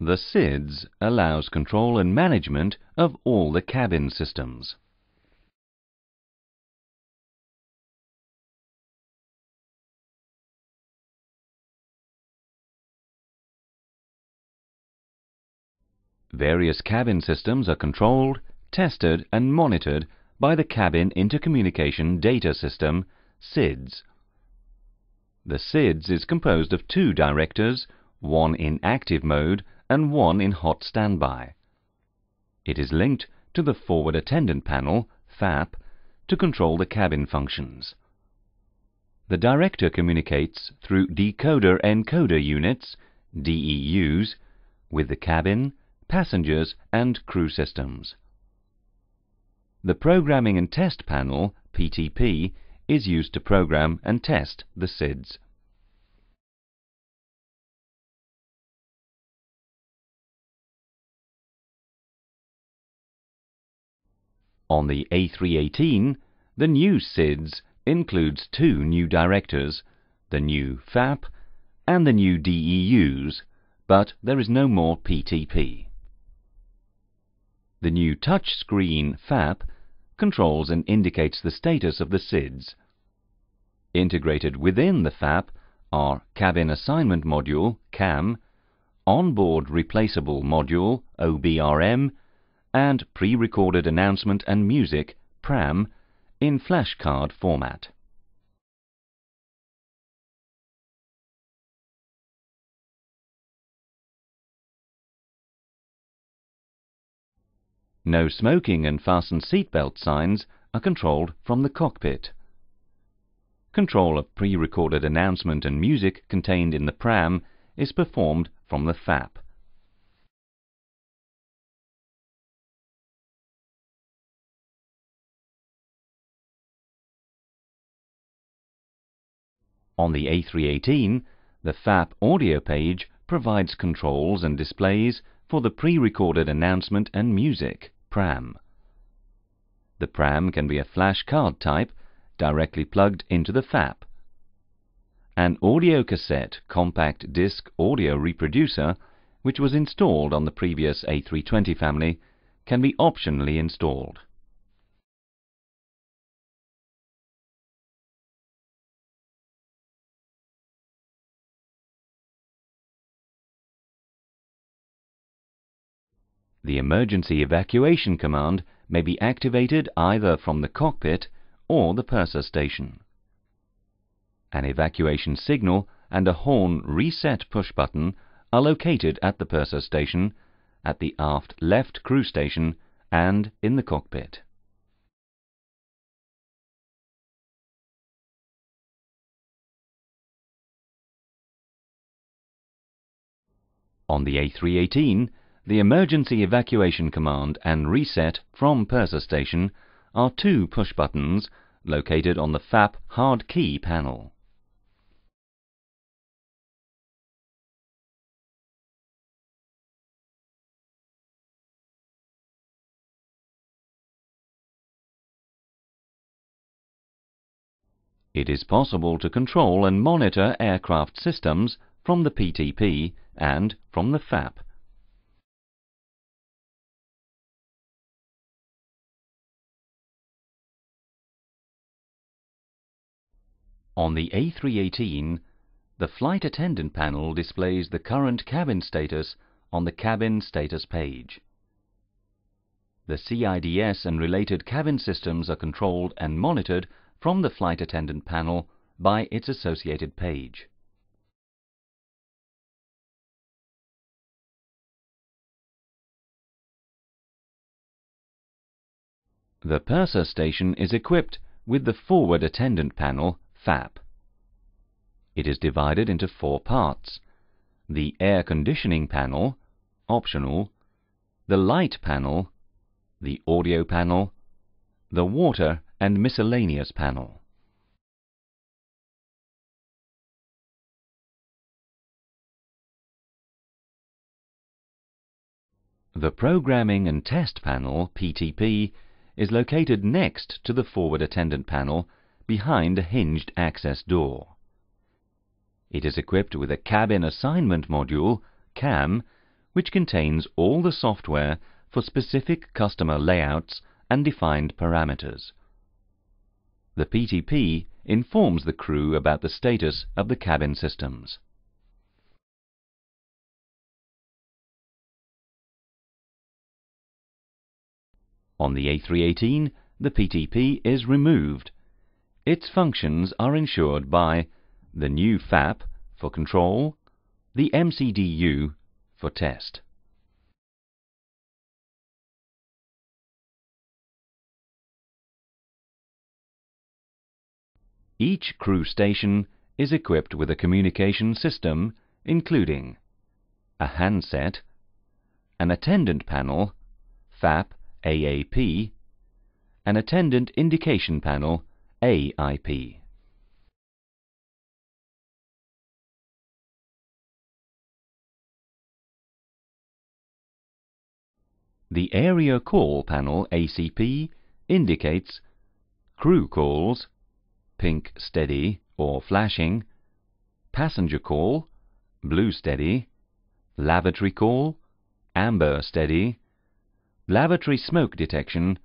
The SIDS allows control and management of all the cabin systems. Various cabin systems are controlled, tested and monitored by the Cabin Intercommunication Data System, SIDS. The SIDS is composed of two directors, one in active mode and one in hot standby. It is linked to the forward attendant panel, FAP, to control the cabin functions. The director communicates through decoder-encoder units, DEUs, with the cabin, passengers and crew systems. The Programming and Test Panel, PTP, is used to program and test the SIDS. On the A318, the new SIDS includes two new directors, the new FAP and the new DEUs, but there is no more PTP. The new touchscreen FAP controls and indicates the status of the SIDS. Integrated within the FAP are Cabin Assignment Module, CAM, Onboard Replaceable Module, OBRM, and pre-recorded announcement and music, PRAM, in flashcard format. No smoking and fasten seatbelt signs are controlled from the cockpit. Control of pre-recorded announcement and music contained in the pram is performed from the FAP. On the A318, the FAP audio page provides controls and displays for the pre-recorded announcement and music, pram. The pram can be a flash card type directly plugged into the FAP. An audio cassette compact disc audio reproducer, which was installed on the previous A320 family, can be optionally installed. The Emergency Evacuation Command may be activated either from the cockpit or the purser station. An evacuation signal and a horn reset push button are located at the purser station, at the aft left crew station, and in the cockpit. On the A318, the Emergency Evacuation Command and Reset from Persa Station are two push buttons located on the FAP hard key panel. It is possible to control and monitor aircraft systems from the PTP and from the FAP. On the A318, the flight attendant panel displays the current cabin status on the cabin status page. The CIDS and related cabin systems are controlled and monitored from the flight attendant panel by its associated page. The Purser station is equipped with the forward attendant panel FAP. It is divided into four parts: the air conditioning panel, optional, the light panel, the audio panel, the water and miscellaneous panel. The Programming and Test Panel, PTP, is located next to the Forward Attendant Panel behind a hinged access door. It is equipped with a cabin assignment module, CAM, which contains all the software for specific customer layouts and defined parameters. The PTP informs the crew about the status of the cabin systems. On the A318, the PTP is removed its functions are ensured by the new FAP for control, the MCDU for test. Each crew station is equipped with a communication system including a handset, an attendant panel, FAP AAP, an attendant indication panel, AIP The Area Call Panel ACP indicates crew calls, pink steady or flashing, passenger call, blue steady, lavatory call, amber steady, lavatory smoke detection,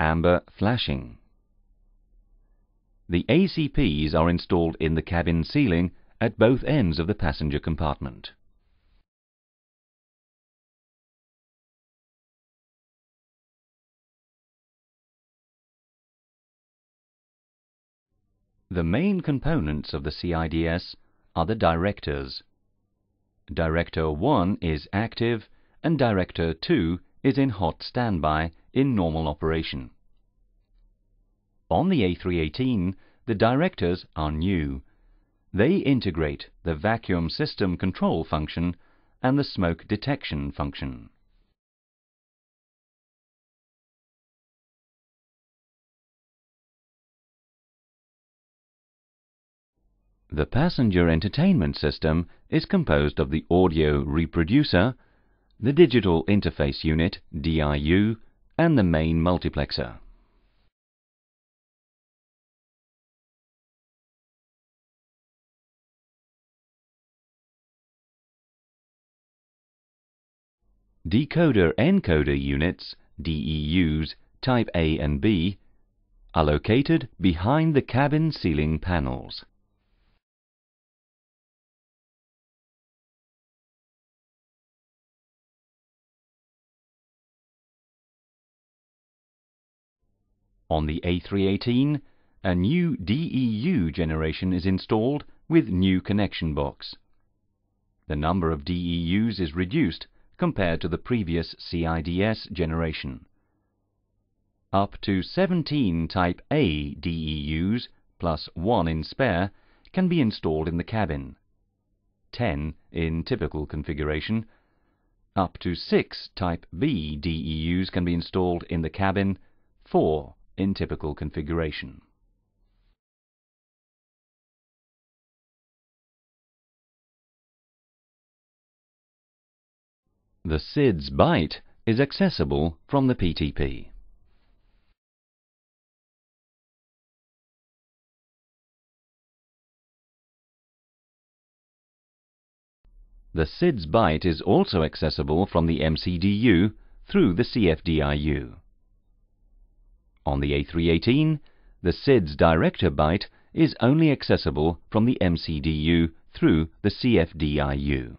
amber flashing. The ACPs are installed in the cabin ceiling at both ends of the passenger compartment. The main components of the CIDS are the directors. Director 1 is active and Director 2 is in hot standby in normal operation. On the A318, the directors are new. They integrate the vacuum system control function and the smoke detection function. The passenger entertainment system is composed of the audio reproducer, the digital interface unit DIU, and the main multiplexer. Decoder-encoder units, DEUs, Type A and B, are located behind the cabin ceiling panels. On the A318, a new DEU generation is installed with new connection box. The number of DEUs is reduced compared to the previous CIDS generation. Up to 17 Type A DEUs, plus one in spare, can be installed in the cabin, 10 in typical configuration, up to 6 Type B DEUs can be installed in the cabin, 4 in typical configuration. The SIDS byte is accessible from the PTP. The SIDS byte is also accessible from the MCDU through the CFDIU. On the A318, the SIDS director byte is only accessible from the MCDU through the CFDIU.